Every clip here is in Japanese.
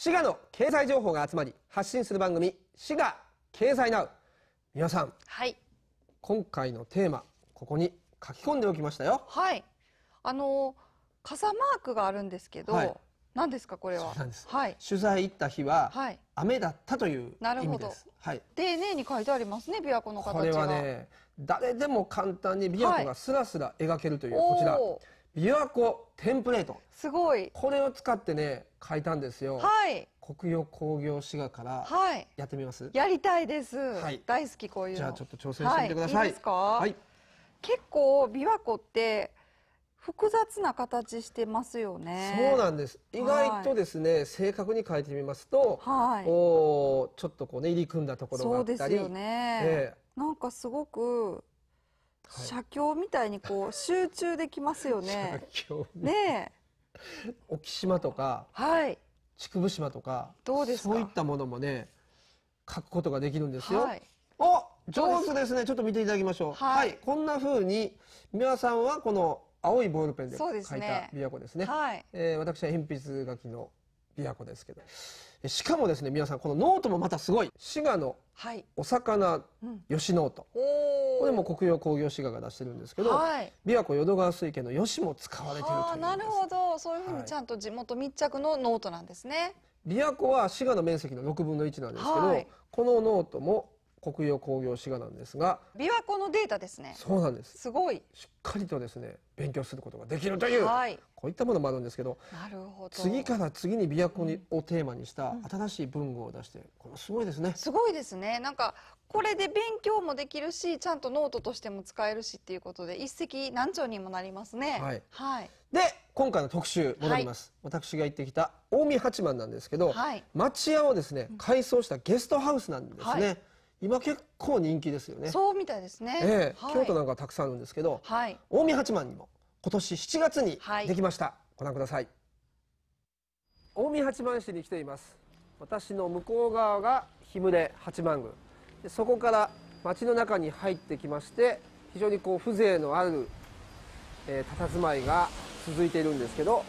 滋賀の経済情報が集まり発信する番組滋賀経済ナウ皆さん、はい、今回のテーマここに書き込んでおきましたよはいあの傘マークがあるんですけど、はい、何ですかこれははい、取材行った日は、はい、雨だったというなるほど、はい、丁寧に書いてありますね琵琶湖のこれはね誰でも簡単に琵琶湖がすらすら描けるという、こちら琵琶湖テンプレートすごいこれを使ってね書いたんですよ。はい。国用工業滋賀からはい。やってみます。やりたいです。はい、大好きこういうじゃあちょっと挑戦してみてください。はい、いいですか？はい。結構琵琶湖って複雑な形してますよね。そうなんです。意外とですね、はい、正確に書いてみますと、はい、おお、ちょっとこうね入り組んだところがあったり、そうですよね。えー、なんかすごく写経みたいにこう集中できますよね。写経ね。沖島とか、はい、竹生島とかどうですそういったものもね書くことができるんですよ。はい、お上手ですねちょっと見ていただきましょう。はい、はい、こんなふうに美輪さんはこの青いボールペンで書いた琵琶湖ですね。すねはい、えー、私は鉛筆書きの琵琶湖ですけど。しかもですね皆さんこのノートもまたすごい滋賀のお魚、吉ノートこれも国用工業滋賀が出してるんですけど、はい、琵琶湖淀川水系の吉も使われてるというなるほどそういうふうにちゃんと地元密着のノートなんですね、琵琶湖は滋賀の面積の6分の1なんですけど、このノートも国用工業滋賀なんですが琵琶湖のデータですねそうなんですすごいしっかりとですね勉強することができるという、はい、こういったものもあるんですけどなるほど次から次に琵琶湖に、をテーマにした新しい文具を出して、これすごいですねすごいですねなんかこれで勉強もできるしちゃんとノートとしても使えるしっていうことで一石何鳥にもなりますねはい、はい、で今回の特集戻ります、はい、私が行ってきた近江八幡なんですけど、はい、町屋をですね改装したゲストハウスなんですね、はい今結構人気ですよね。そうみたいですね。えはい、京都なんかたくさんあるんですけど、はい、近江八幡にも今年7月にできました。はい、ご覧ください。近江八幡市に来ています。私の向こう側が日暮八幡宮。でそこから町の中に入ってきまして、非常にこう風情のある、えー、佇まいが続いているんですけど、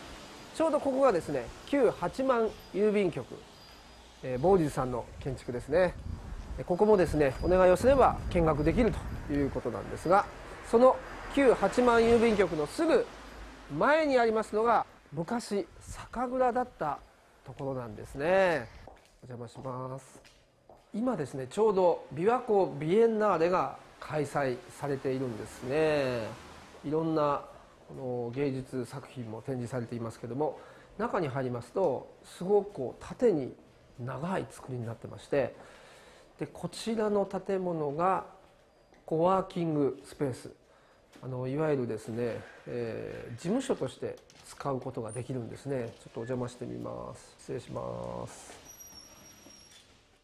ちょうどここがですね、旧八幡郵便局、えー、坊司さんの建築ですね。ここもですねお願いをすれば見学できるということなんですがその旧八幡郵便局のすぐ前にありますのが昔酒蔵だったところなんですねお邪魔します今ですねちょうど琵琶湖ビエンナーレが開催されているんですねいろんなこの芸術作品も展示されていますけども中に入りますとすごくこう縦に長い作りになってましてでこちらの建物がコワーキングスペースあのいわゆるですね、えー、事務所として使うことができるんですねちょっとお邪魔してみます失礼します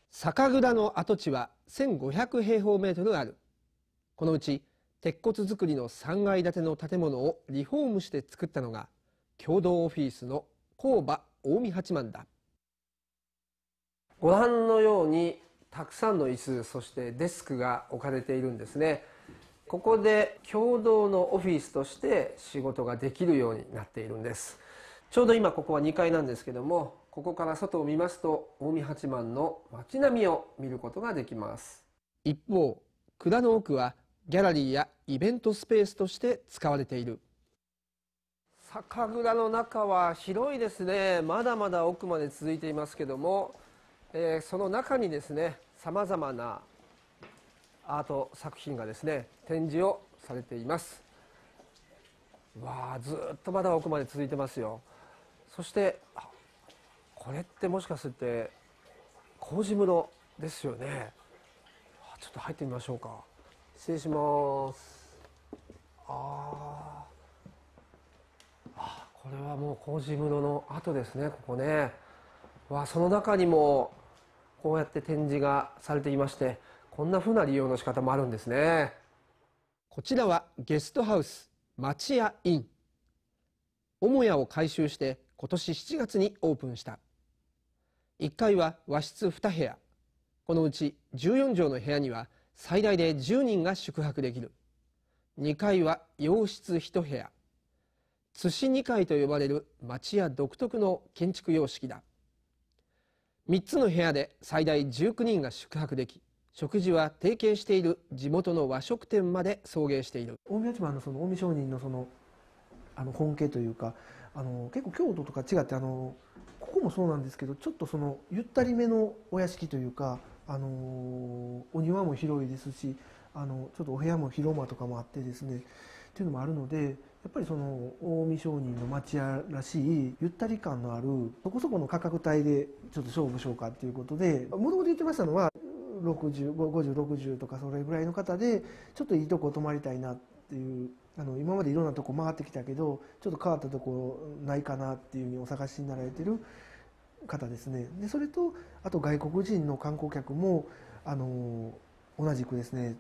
酒蔵の跡地は1500平方メートルあるこのうち鉄骨造りの3階建ての建物をリフォームして作ったのが共同オフィスの工場近江八幡だご覧のようにたくさんの椅子そしてデスクが置かれているんですねここで共同のオフィスとして仕事ができるようになっているんですちょうど今ここは2階なんですけどもここから外を見ますと近江八幡の街並みを見ることができます一方蔵の奥はギャラリーやイベントスペースとして使われている酒蔵の中は広いですねまだまだ奥まで続いていますけども、えー、その中にですねさまざまなアート作品がですね展示をされていますわあずっとまだ奥まで続いてますよそしてこれってもしかして麹室ですよねちょっと入ってみましょうか失礼しますああこれはもう麹室の跡ですねここねわその中にもこうやって展示がされていましてこんな風な利用の仕方もあるんですねこちらはゲストハウス町屋イン母屋を改修して今年7月にオープンした1階は和室2部屋このうち14畳の部屋には最大で10人が宿泊できる2階は洋室1部屋津市2階と呼ばれる町屋独特の建築様式だ3つの部屋で最大19人が宿泊でき食事は提携している地元の和食店まで送迎している近江八幡のその近江商人のそのあの本家というかあの結構京都とか違ってあのここもそうなんですけどちょっとそのゆったりめのお屋敷というかあのお庭も広いですしあのちょっとお部屋も広間とかもあってですねっていうのもあるのでやっぱりその近江商人の町屋らしいゆったり感のあるそこそこの価格帯でちょっと勝負しようかっていうことでもともと言ってましたのは5060とかそれぐらいの方でちょっといいとこ泊まりたいなっていうあの今までいろんなとこ回ってきたけどちょっと変わったとこないかなっていうふうにお探しになられてる方ですねでそれとあと外国人の観光客もあの同じくですね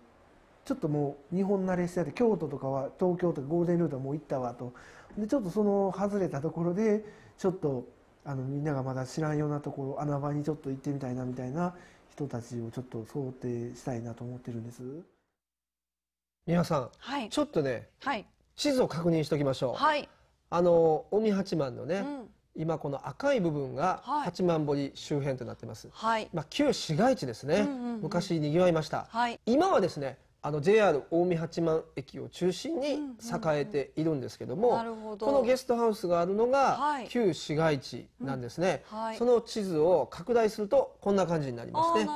ちょっともう日本慣れしてて京都とかは東京とかゴールデンルートはもう行ったわとでちょっとその外れたところでちょっとあのみんながまだ知らんようなところ穴場にちょっと行ってみたいなみたいな人たちをちょっと想定したいなと思ってるんです皆さん、はい、ちょっとね、はい、地図を確認しておきましょう。はい、あの近江八幡のね、うん今この赤い部分が八幡堀周辺となってます、はい、まあ、旧市街地ですね、うんうんうん、昔にぎわいました、はい、今はですねあの JR 近江八幡駅を中心に栄えているんですけども、このゲストハウスがあるのが旧市街地なんですね、はいその地図を拡大するとこんな感じになりますね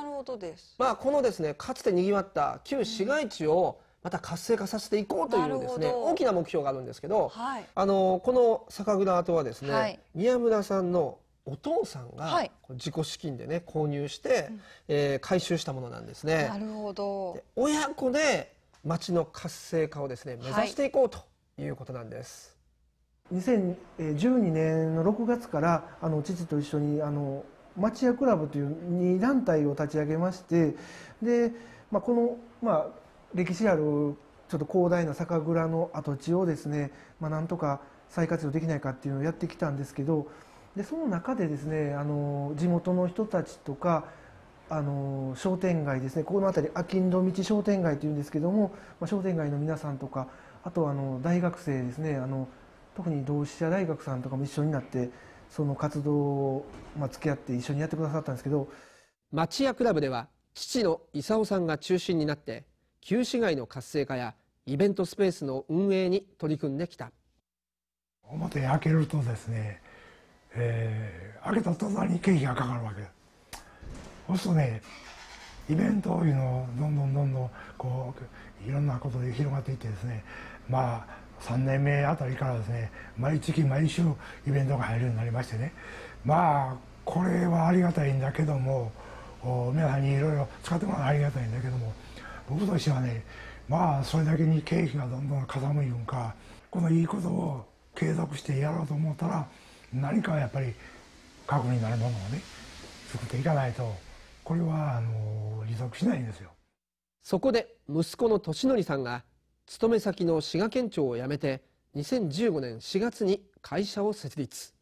まあ、このですねかつてにぎわった旧市街地をまた活性化させていこうというですね大きな目標があるんですけど、はい、あのこの酒蔵跡はですね、宮村さんのお父さんが自己資金でね購入して、うん、えー、回収したものなんですね。なるほど親子で町の活性化をですね目指していこうということなんです。はい、2012年の6月からあの父と一緒にあの町屋クラブという2団体を立ち上げましてで、まあ、この、まあ、歴史あるちょっと広大な酒蔵の跡地をですね、まあ、なんとか再活用できないかっていうのをやってきたんですけどでその中でですねあの地元の人たちとかあの商店街ですねこの辺りあきんど道商店街というんですけども、まあ、商店街の皆さんとかあとあの大学生ですねあの特に同志社大学さんとかも一緒になってその活動を、まあ、付き合って一緒にやってくださったんですけど町屋クラブでは父の功さんが中心になって旧市街の活性化やイベントスペースの運営に取り組んできた表開けるとですねえー、開けた途端に経費がかかるわけそうするとねイベントというのをどんどんどんどんこういろんなことで広がっていってですねまあ3年目あたりからですね毎月毎週イベントが入るようになりましてねまあこれはありがたいんだけども皆さんにいろいろ使ってもらうのはありがたいんだけども僕としてはねまあそれだけに経費がどんどんかさむいうんかこのいいことを継続してやろうと思ったら何かやっぱり核になるものをね作っていかないとこれはあの持続しないんですよそこで息子の俊則さんが勤め先の滋賀県庁を辞めて2015年4月に会社を設立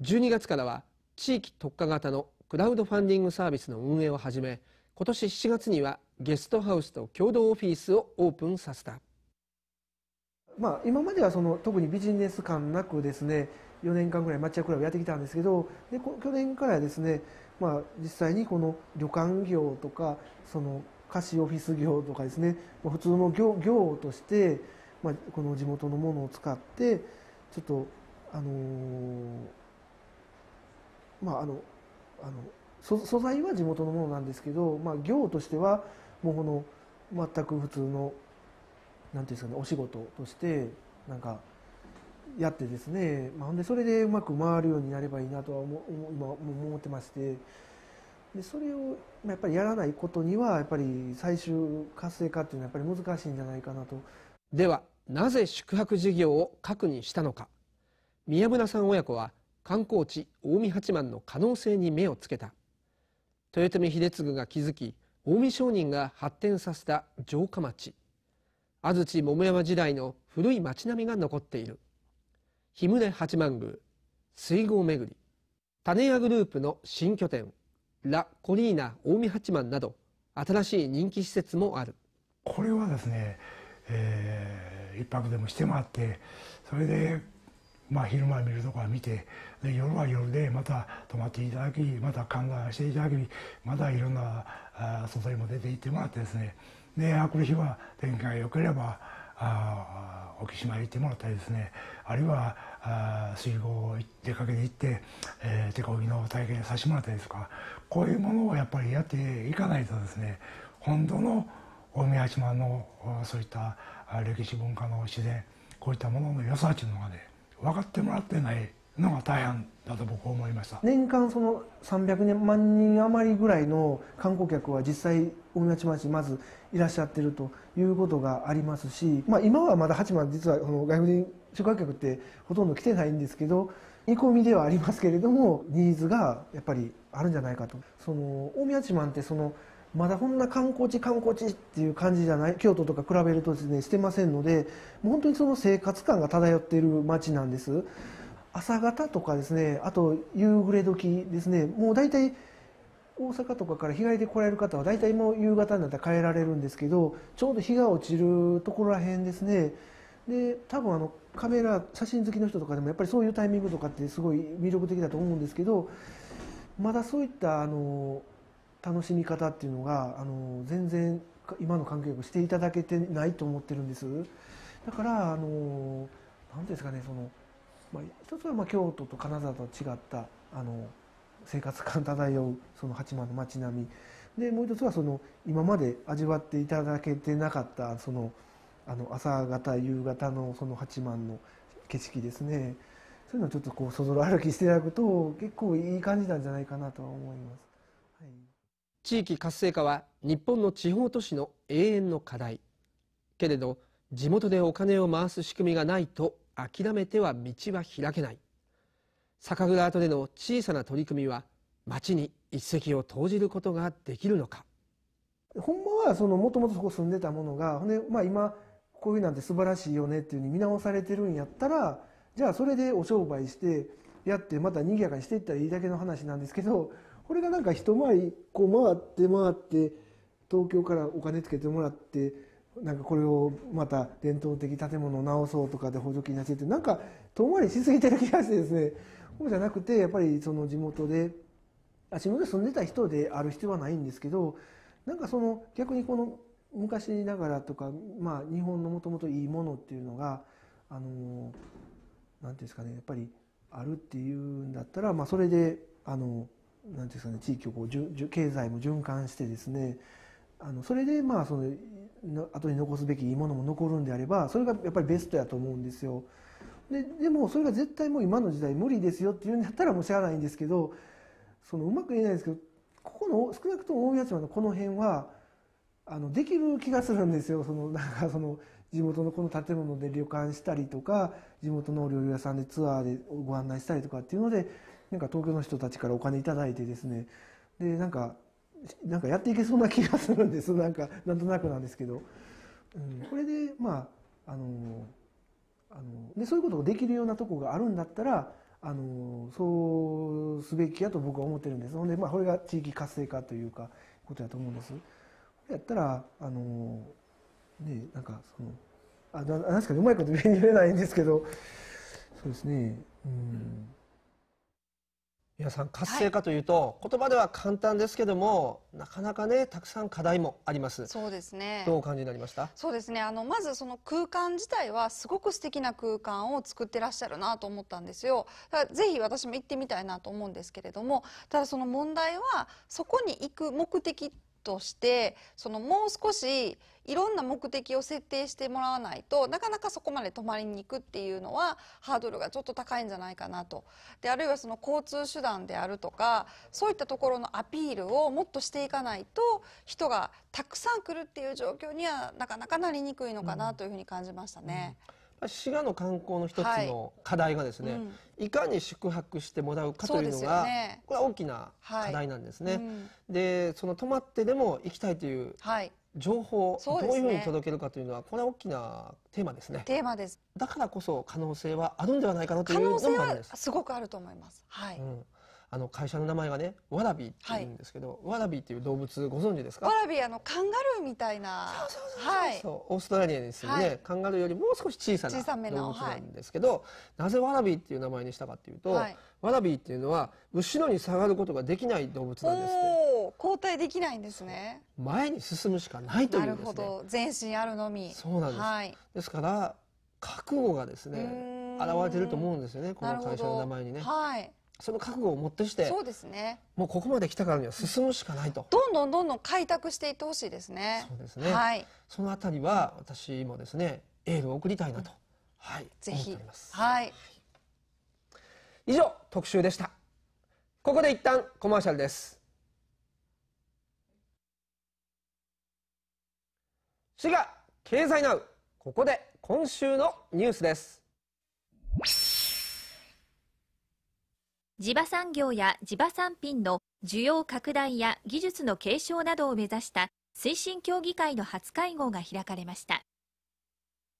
12月からは地域特化型のクラウドファンディングサービスの運営を始め今年7月にはゲストハウスと共同オフィスをオープンさせたまあ今まではその特にビジネス感なくですね4年間ぐらい抹茶クラブやってきたんですけどで去年からですね、まあ、実際にこの旅館業とかその菓子オフィス業とかですね普通の業業として、まあ、この地元のものを使ってちょっとあのー、まああのあの素素材は地元のものなんですけど、まあ、業としてはもうこの全く普通のなんていうんですかねお仕事としてなんかやってですね、まあ、でそれでうまく回るようになればいいなとは思今思ってましてでそれをやっぱりやらないことにはやっぱり最終活性化っていうのはやっぱり難しいんじゃないかなと。ではなぜ宿泊事業を核にしたのか宮村さん親子は観光地近江八幡の可能性に目をつけた豊臣秀次が築き近江商人が発展させた城下町安土桃山時代の古い町並みが残っている。日宗八幡宮、水郷巡り、種屋グループの新拠点、ラ・コリーナ近江八幡など、新しい人気施設もある。これはですね、えー、一泊でもしてもらって、それで、まあ、昼間見るとこは見てで夜は夜でまた泊まっていただきまた観覧していただきまたいろんなあ材も出て行ってもらってですねであくる日は天気が良ければあ沖島へ行ってもらったりですねあるいはあ水郷を出かけて行って、えー、手こぎの体験させてもらったりとかこういうものをやっぱりやっていかないとですね本当の大宮島のそういった歴史文化の自然こういったものの良さというのがね分かってもらってないのが大変だと僕は思いました年間その300万人余りぐらいの観光客は実際大宮町町まずいらっしゃってるということがありますし、まあ、今はまだ八幡実はこの外国人宿泊客ってほとんど来てないんですけど見込みではありますけれどもニーズがやっぱりあるんじゃないかとその大宮八幡ってそのまだこんな観光地観光地っていう感じじゃない京都とか比べるとですねしてませんのでもう本当にその生活感が漂っている街なんです。朝方とかですねあと夕暮れ時ですねもう大体大阪とかから日帰りで来られる方は大体もう夕方になったら帰られるんですけどちょうど日が落ちるところらへんですねで多分あのカメラ写真好きの人とかでもやっぱりそういうタイミングとかってすごい魅力的だと思うんですけどまだそういったあの楽しみ方っていうのがあの全然今の環境くしていただけてないと思ってるんですだからあの何ですかねそのまあ、一つはまあ京都と金沢と違ったあの生活感漂うその八幡の街並みでもう一つはその今まで味わっていただけてなかったそのあの朝方夕方のその八幡の景色ですねそういうのをちょっとこうそぞろ歩きしていただくと結構いい感じなんじゃないかなとは思います、はい、地域活性化は日本の地方都市の永遠の課題けれど地元でお金を回す仕組みがないと諦めては道は開けない酒蔵跡での小さな取り組みは町に一石を投じることができるのかほんまはそのもともとそこ住んでたものが、ねまあ、今こういうなんて素晴らしいよねっていうふうに見直されてるんやったらじゃあそれでお商売してやってまた賑やかにしていったらいいだけの話なんですけどこれがなんか一回りこう回って回って東京からお金つけてもらって。なんかこれをまた伝統的建物を直そうとかで補助金出してってなんか遠回りしすぎてる気がしてですねそ うじゃなくてやっぱりその地元で地元で住んでた人である必要はないんですけどなんかその逆にこの昔ながらとか、まあ、日本のもともといいものっていうのがあの何ていうんですかねやっぱりあるっていうんだったら、まあ、それであの何ていうんですかね地域をこうじゅ経済も循環してですねあのそれでまあその後に残すべきものも残るんであればそれがやっぱりベストやと思うんですよ。ででもそれが絶対もう今の時代無理ですよっていうんだったらもうしゃあないんですけどそのうまく言えないんですけどここの少なくとも大宮島のこの辺はあのできる気がするんですよそのなんかその地元のこの建物で旅館したりとか地元のお料理屋さんでツアーでご案内したりとかっていうのでなんか東京の人たちからお金頂いてですねでなんかなんかやっていけそうな気がするんですなんかなんとなくなんですけど、うん、これでまああのあのでそういうことができるようなとこがあるんだったらあのそうすべきやと僕は思ってるんですので、まあ、これが地域活性化というかことやと思うんです。やったらあのねなんかそのあななんですかにうまいこと言えないんですけどそうですねうん。皆さん活性化というと、はい、言葉では簡単ですけどもなかなかねたくさん課題もありますそうですねどうお感じになりましたそうですねあのまずその空間自体はすごく素敵な空間を作ってらっしゃるなと思ったんですよだからぜひ私も行ってみたいなと思うんですけれどもただその問題はそこに行く目的ってとしてそのもう少しいろんな目的を設定してもらわないとなかなかそこまで泊まりに行くっていうのはハードルがちょっと高いんじゃないかなとであるいはその交通手段であるとかそういったところのアピールをもっとしていかないと人がたくさん来るっていう状況にはなかなかなりにくいのかなというふうに感じましたね。うん滋賀の観光の一つの課題がですね、はいうん、いかに宿泊してもらうかというのが、ね、これは大きな課題なんですね。はいうん、でその泊まってでも行きたいという情報、をどういうふうに届けるかというのはこれは大きなテーマですね。テーマです。だからこそ可能性はあるんではないかなというのもあるんです。すごくあると思います。はい。うんあの会社の名前がねワラビーっていうんですけど、はい、ワラビーっていう動物ご存知ですかワラビーあのカンガルーみたいなそうそうそうそう、はい、オーストラリアに住むね、はい、カンガルーよりもう少し小さな動物なんですけど、なぜワラビーっていう名前にしたかっていうと、ワラビーっていうのは後ろに下がることができない動物なんですね交代できないんですね前に進むしかないという、ね、なるほど全身あるのみそうなんです、はい、ですから覚悟がですね現れてると思うんですよねこの会社の名前にね。はい、その覚悟を持ってしてそうですねもうここまで来たからには進むしかないとどんどんどんどん開拓していってほしいですねそうですね、はい、そのあたりは私もですねエールを送りたいなと、うん、はいぜひはい、以上特集でしたここで一旦コマーシャルです滋賀経済ナウここで今週のニュースです地場産業や地場産品の需要拡大や技術の継承などを目指した推進協議会の初会合が開かれました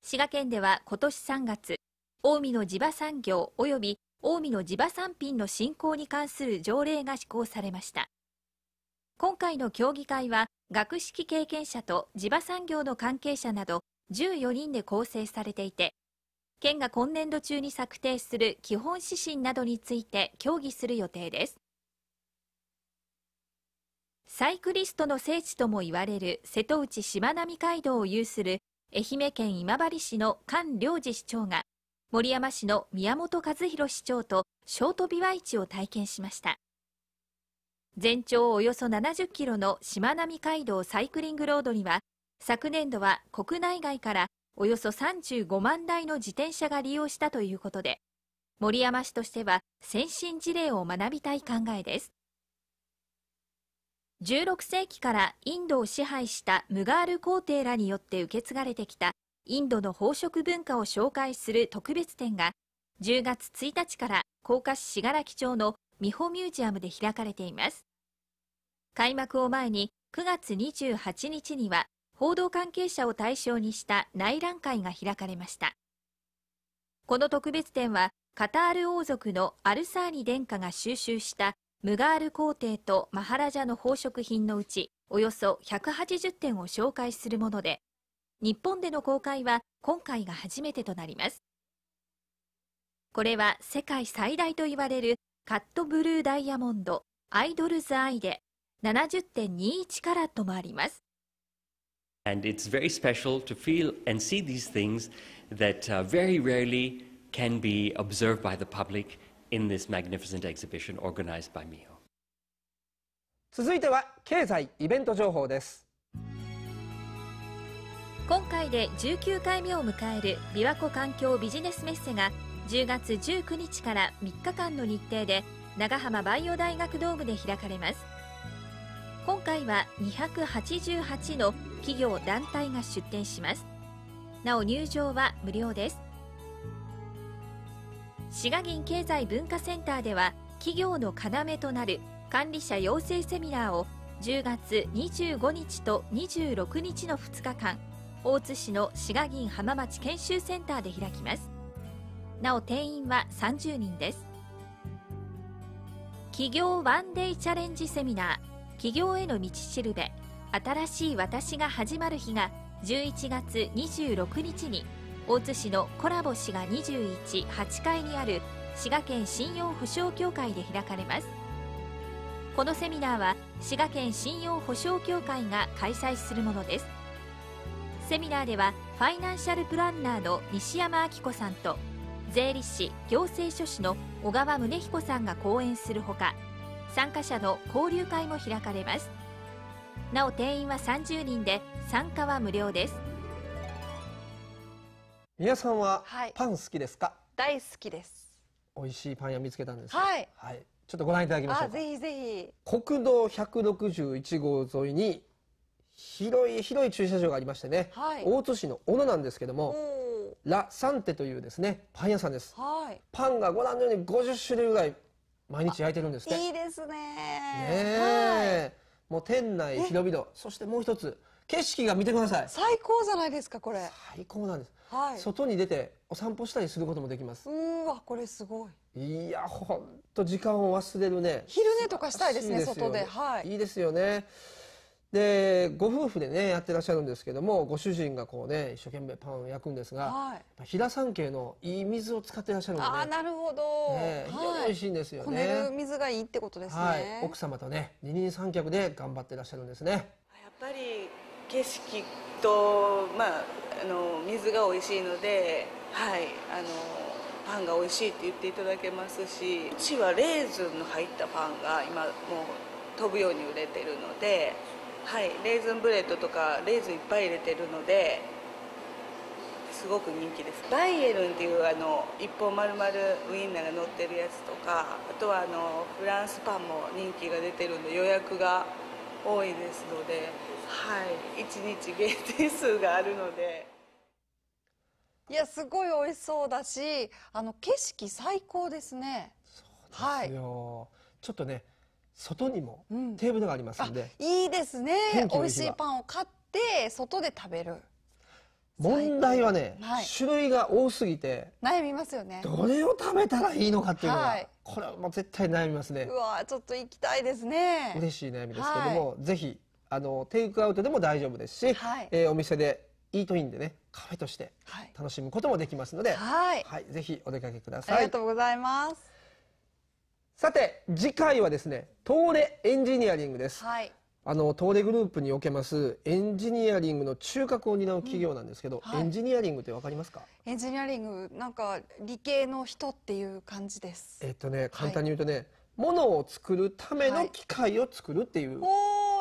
滋賀県では今年3月近江の地場産業及び近江の地場産品の振興に関する条例が施行されました今回の協議会は学識経験者と地場産業の関係者など14人で構成されていて県が今年度中に策定する基本指針などについて協議する予定ですサイクリストの聖地ともいわれる瀬戸内しまなみ海道を有する愛媛県今治市の菅良治市長が森山市の宮本和弘市長とショートビワイチを体験しました全長およそ70キロのしまなみ海道サイクリングロードには昨年度は国内外からおよそ35万台の自転車が利用したということで森山氏としては先進事例を学びたい考えです16世紀からインドを支配したムガール皇帝らによって受け継がれてきたインドの宝飾文化を紹介する特別展が10月1日から甲賀市信楽町の美穂ミュージアムで開かれています開幕を前に9月28日には報道関係者を対象にした内覧会が開かれましたこの特別展はカタール王族のアルサーニ殿下が収集したムガール皇帝とマハラジャの宝飾品のうちおよそ180点を紹介するもので日本での公開は今回が初めてとなりますこれは世界最大といわれるカットブルーダイヤモンドアイドルズアイで70.21カラットもあります And it's very special to feel and see these things that uh, very rarely can be observed by the public in this magnificent exhibition organized by MIHO. 続いては経済イベント情報です今回で19回目を迎える琵琶湖環境ビジネスメッセが10月19日から3日間の日程で長浜バイオ大学ドームで開かれます今回は288の企業団体が出展しますなお入場は無料です滋賀銀経済文化センターでは企業の要となる管理者養成セミナーを10月25日と26日の2日間大津市の滋賀銀浜町研修センターで開きますなお定員は30人です企業ワンデイチャレンジセミナー起業への道しるべ新しい私が始まる日が11月26日に大津市のコラボ滋賀218階にある滋賀県信用保証協会で開かれますこのセミナーは滋賀県信用保証協会が開催するものですセミナーではファイナンシャルプランナーの西山明子さんと税理士行政書士の小川宗彦さんが講演するほか参加者の交流会も開かれますなお定員は30人で参加は無料です皆さんはパン好きですか、はい、大好きです美味しいパン屋見つけたんですはい、はい、ちょっとご覧いただきましょうぜひぜひ国道161号沿いに広い広い駐車場がありましてね、はい、大津市の小野なんですけども、ラ・サンテというですねパン屋さんです、はい、パンがご覧のように50種類ぐらい毎日焼いてるんですっていいですねねもう店内広々そしてもう一つ景色が見てください最高じゃないですかこれ最高なんです、はい、外に出てお散歩したりすることもできますうわこれすごいいやほんと時間を忘れるね昼寝とかしたいですね外ではいいいですよねでご夫婦でねやってらっしゃるんですけどもご主人がこうね一生懸命パンを焼くんですが、はい、平山系のいい水を使ってらっしゃるので、ね、あなるほど、ね、非常においしいんですよね、こねる水がいいってことですね、はい、奥様とね二人三脚で頑張ってらっしゃるんですねやっぱり景色とまああの水が美味しいのではいあのパンが美味しいって言っていただけますしうちはレーズンの入ったパンが今もう飛ぶように売れてるのではいレーズンブレッドとかレーズンいっぱい入れてるのですごく人気ですバイエルンっていうあの一本丸々ウインナーが乗ってるやつとかあとはあのフランスパンも人気が出てるんで予約が多いですのではい1日限定数があるのでいやすごい美味しそうだしあの景色最高ですねそうですよ、はい、ちょっとね外にもテーブルがありますので、いいですね美味しいパンを買って外で食べる問題はね、はい、種類が多すぎて悩みますよねどれを食べたらいいのかっていうのは、はい、これはもう絶対悩みますねうわちょっと行きたいですね嬉しい悩みですけども、はい、ぜひあのテイクアウトでも大丈夫ですし、はい、えー、お店でイートインでねカフェとして楽しむこともできますので、はいはい、ぜひお出かけくださいありがとうございますさて、次回はですね、東レエンジニアリングです。はい。あの、東レグループにおけますエンジニアリングの中核を担う企業なんですけど、うんはい、エンジニアリングってわかりますかエンジニアリング、なんか理系の人っていう感じです。えっとね、簡単に言うとね、はい、物を作るための機械を作るっていう、は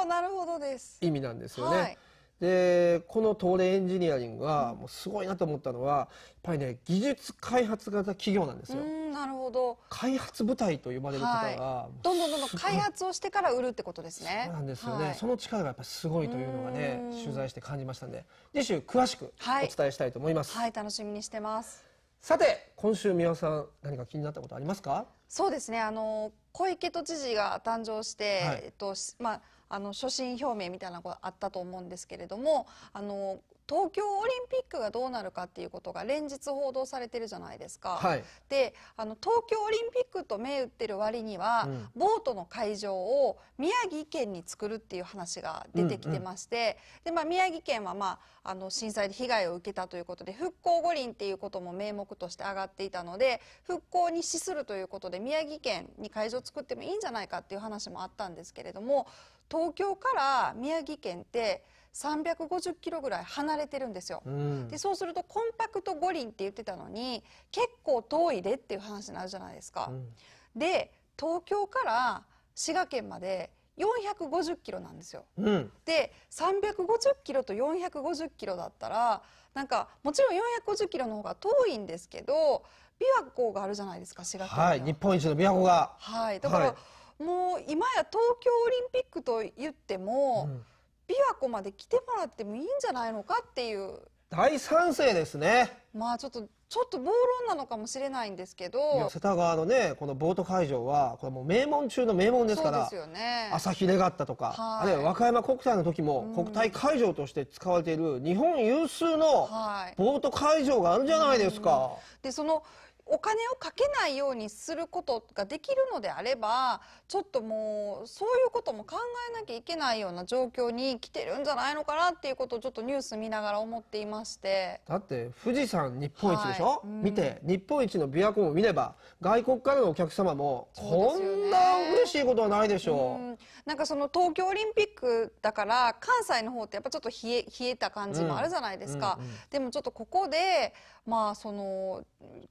い、おなるほどです。意味なんですよね。はいでこの東レエンジニアリングはもうすごいなと思ったのはやっぱりね技術開発型企業なんですよ。なるほど開発部隊と呼ばれる方が、はい、どんどんどんどん開発をしてから売るってことですね。そうなんですよね、はい、その力がやっぱすごいというのがね取材して感じましたんで次週詳しくお伝えしたいと思います。はい、はい、楽しみにしてますさて今週宮尾さん何か気になったことありますかそうですねあの小池都知事が誕生して、えっとまああの所信表明みたいなこがあったと思うんですけれどもあの東京オリンピックがどうなるかっていうことが連日報道されてるじゃないですか、はい、であの東京オリンピックと銘打ってる割には、うん、ボートの会場を宮城県に作るっていう話が出てきてまして、うんうん、でまあ、宮城県は、まあ、あの震災で被害を受けたということで復興五輪っていうことも名目として上がっていたので復興に資するということで宮城県に会場を作ってもいいんじゃないかっていう話もあったんですけれども東京から宮城県って350キロぐらい離れてるんですよ、うん、でそうするとコンパクト五輪って言ってたのに結構遠いでっていう話になるじゃないですか、うん、で東京から滋賀県まで450キロなんですよ、うん、で350キロと450キロだったらなんかもちろん450キロの方が遠いんですけど琵琶湖があるじゃないですか滋賀県は、はい、日本一の琵琶湖がはいだから、はい、もう今や東京オリンピックと言っても、うん琵琶湖まで来てもらってもいいんじゃないのかっていう大賛成ですねまあちょっとちょっと暴論なのかもしれないんですけど世田川のねこのボート会場はこれもう名門中の名門ですからそうですよ、ね、朝日レガッタとか、はい、あるいは和歌山国体の時も国体会場として使われている日本有数のボート会場があるじゃないですか。はい、でそのお金をかけないようにすることができるのであればちょっともうそういうことも考えなきゃいけないような状況に来てるんじゃないのかなっていうことをちょっとニュース見ながら思っていましてだって富士山日本一でしょ、はいうん、見て日本一の琵琶湖も見れば外国からのお客様もこんな嬉しいことはないでしょう、ね、なんかその東京オリンピックだから関西の方ってやっぱちょっと冷え冷えた感じもあるじゃないですか、うんうんうん、でもちょっとここでまあその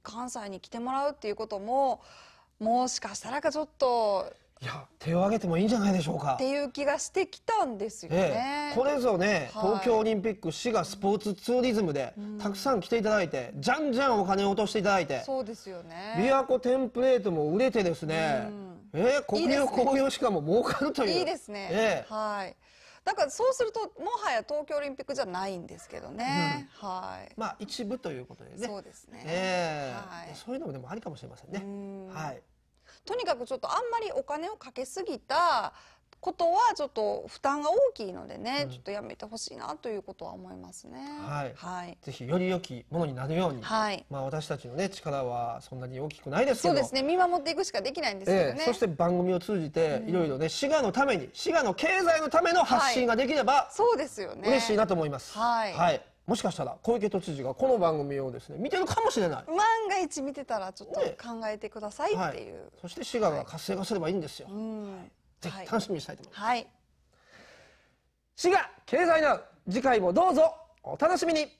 関西に来てもらうっていうことももしかしたらかちょっと。いや手を挙げてもいいんじゃないでしょうかっていう気がしてきたんですよね、ええ、これぞね、はい、東京オリンピック滋賀スポーツツーリズムで、うん、たくさん来ていただいてじゃんじゃんお金を落としていただいてそうですよね琵琶湖テンプレートも売れてですね、うん、えー、国有工業しかも儲かるといういいですね、ええ、はいなんかそうするともはや東京オリンピックじゃないんですけどね、うん、はいまあ一部ということでねそうですね、えー、はい、そういうのもでもありかもしれませんねはいとにかくちょっとあんまりお金をかけすぎたことはちょっと負担が大きいのでね、うん、ちょっとやめてほしいなということは思いますね。はい。はい、ぜひより良きものになるように、はい、まあ私たちのね力はそんなに大きくないですけど、そうですね。見守っていくしかできないんですけどね、えー、そして番組を通じていろいろね、滋賀のために、滋賀の経済のための発信ができれば、はい、そうですよね。嬉しいなと思います。はい。はい。もしかしたら小池都知事がこの番組をですね見てるかもしれない万が一見てたらちょっと考えてくださいっていう、ねはい、そして滋賀が活性化すればいいんですよ、はいぜひ楽しみにしたいと思います。はい、滋賀経済の次回もどうぞお楽しみに